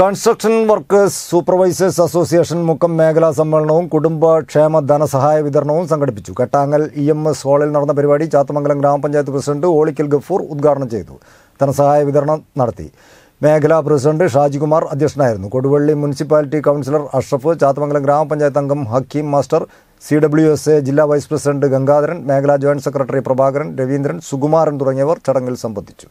construction workers supervisors association Mukkam മേഖലാ സമ്മേളനവും കുടുംബക്ഷേമ ധനസഹായ വിതരണവും സംഘടിപ്പിച്ചു കെട്ടാങ്ങൽ ഇ എം എസ് ഹാളിൽ നടന്ന പരിപാടി ചാത്തമംഗലം ഗ്രാമപഞ്ചായത്ത് പ്രസിഡന്റ് ഓളിക്കൽ ഗഫൂർ ഉദ്ഘാടനം ചെയ്തു ധനസഹായ വിതരണം നടത്തി മേഖലാ പ്രസിഡന്റ് ഷാജികുമാർ അധ്യക്ഷനായിരുന്നു കൊടുവള്ളി മുനിസിപ്പാലിറ്റി കൗൺസിലർ അഷ്റഫ് ചാത്തമംഗലം ഗ്രാമപഞ്ചായത്ത് അംഗം Hakkim master C W S A ജില്ലാ വൈസ് പ്രസിഡന്റ് ഗംഗാധരൻ മേഖലാ ജോയിന്റ് സെക്രട്ടറി പ്രഭാകരൻ രവീന്ദ്രൻ സുകുമാരൻ തുടങ്ങിയവർ ചടങ്ങിൽ സംബന്ധിച്ചു